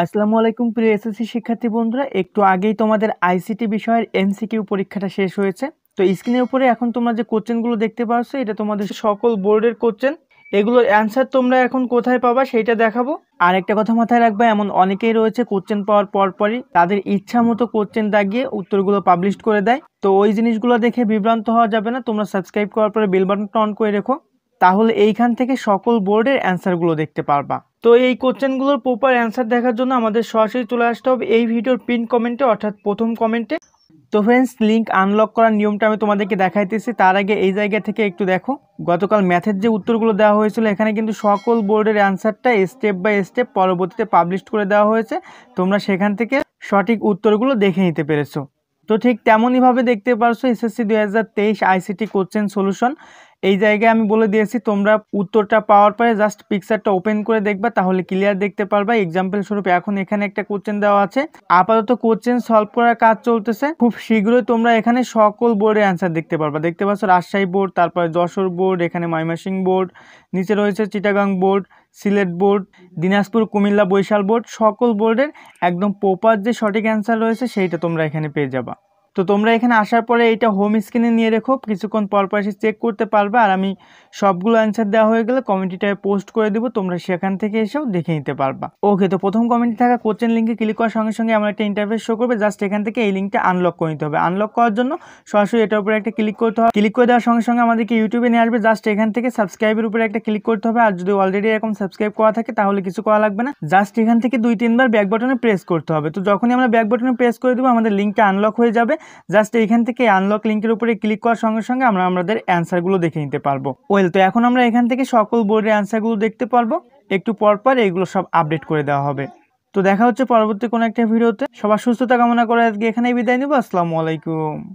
আসসালামু আলাইকুম প্রিয় এসএসসি শিক্ষার্থী বন্ধুরা একটু আগেই তোমাদের আইসিটি বিষয়ের এমসিকিউ পরীক্ষাটা শেষ হয়েছে তো স্ক্রিনের উপরে এখন তোমরা যে কোশ্চেনগুলো দেখতে পাচ্ছ এটা তোমাদের সকল বোর্ডের কোশ্চেন এগুলোর অ্যান্সার তোমরা এখন কোথায় পাবা সেইটা দেখাবো আর একটা কথা মাথায় রাখবে এমন অনেকেই রয়েছে কোশ্চেন পাওয়ার পরপরই তাদের ইচ্ছা মতো কোশ্চেন দাগিয়ে উত্তরগুলো পাবলিশ করে দেয় তো ওই জিনিসগুলো দেখে বিভ্রান্ত হওয়া যাবে না তোমরা সাবস্ক্রাইব করার পরে বেল বাটনটা অন করে রেখো তাহলে এইখান থেকে সকল বোর্ডের অ্যান্সারগুলো দেখতে পারবা তো এই কোশ্চেনগুলোর প্রপার অ্যান্সার দেখার জন্য আমাদের সরাসরি চলে আসতে হবে এই ভিডিওর পিন কমেন্টে অর্থাৎ প্রথম কমেন্টে তো ফ্রেন্ডস লিঙ্ক আনলক করার নিয়মটা আমি তোমাদেরকে দেখাইতেছি তার আগে এই জায়গা থেকে একটু দেখো গতকাল ম্যাথের যে উত্তরগুলো দেওয়া হয়েছিল এখানে কিন্তু সকল বোর্ডের অ্যান্সারটা স্টেপ বাই স্টেপ পরবর্তীতে পাবলিশ করে দেওয়া হয়েছে তোমরা সেখান থেকে সঠিক উত্তরগুলো দেখে নিতে পেরেছো তো ঠিক তেমনইভাবে দেখতে পারছো এসএসসি দু হাজার তেইশ আইসিটি কোশ্চেন সলিউশন এই জায়গায় আমি বলে দিয়েছি তোমরা উত্তরটা পাওয়ার পরে জাস্ট পিকচারটা ওপেন করে দেখবা তাহলে ক্লিয়ার দেখতে পারবা এক্সাম্পল স্বরূপ এখন এখানে একটা কোশ্চেন দেওয়া আছে আপাতত কোশ্চেন সলভ করার কাজ চলতেছে খুব শীঘ্রই তোমরা এখানে সকল বোর্ডের অ্যান্সার দেখতে পারবা দেখতে পাচ্ছ রাজশাহী বোর্ড তারপরে যশোর বোর্ড এখানে মাইমাসিং বোর্ড নিচে রয়েছে Chittagong board Sylhet board Dinajpur Comilla Barisal board সকল বোর্ডের একদম প্রপার যে সঠিক অ্যান্সার রয়েছে সেইটা তোমরা এখানে পেয়ে যাবা তো তোমরা এখানে আসার পরে এটা হোম স্ক্রিনে নিয়ে রেখো কিছুক্ষণ পর পর এসে চেক করতে পারবে আর আমি সবগুলো অ্যান্সার দেওয়া হয়ে গেলে কমেন্টটায় পোস্ট করে দেবো তোমরা সেখান থেকে এসেও দেখে নিতে পারবা ওকে তো প্রথম কমেন্টে থাকা কোচিং লিঙ্কে ক্লিক করার সঙ্গে সঙ্গে আমার একটা ইন্টারফেস শো করবে জাস্ট এখান থেকে এই লিঙ্কটা আনলক করে নিতে হবে আনলক করার জন্য সরাসরি এটার উপরে একটা ক্লিক করতে হবে ক্লিক করে দেওয়ার সঙ্গে সঙ্গে আমাদেরকে ইউটিউবে নিয়ে আসবে জাস্ট এখান থেকে সাবস্ক্রাইবের উপরে একটা ক্লিক করতে হবে আর যদি অলরেডি এরকম সাবস্ক্রাইব করা থাকে তাহলে কিছু করা লাগবে না জাস্ট এখান থেকে দুই তিনবার ব্যাক বাটনে প্রেস করতে হবে তো যখনই আমরা ব্যাক বাটনে প্রেস করে দেবো আমাদের লিঙ্কটা আনলক হয়ে যাবে জাস্ট এইখান থেকে আনলক লিঙ্কের উপরে ক্লিক করার সঙ্গে সঙ্গে আমরা আমাদের অ্যান্সারগুলো দেখে নিতে পারবো ওয়েল তো এখন আমরা এখান থেকে সকল বোর্ডের অ্যান্সারগুলো দেখতে পারবো একটু পরপর এগুলো সব আপডেট করে দেওয়া হবে তো দেখা হচ্ছে পরবর্তী কোনো একটা ভিডিওতে সবার সুস্থতা কামনা করে আজকে এখানেই বিদায় নেবো আসসালামু আলাইকুম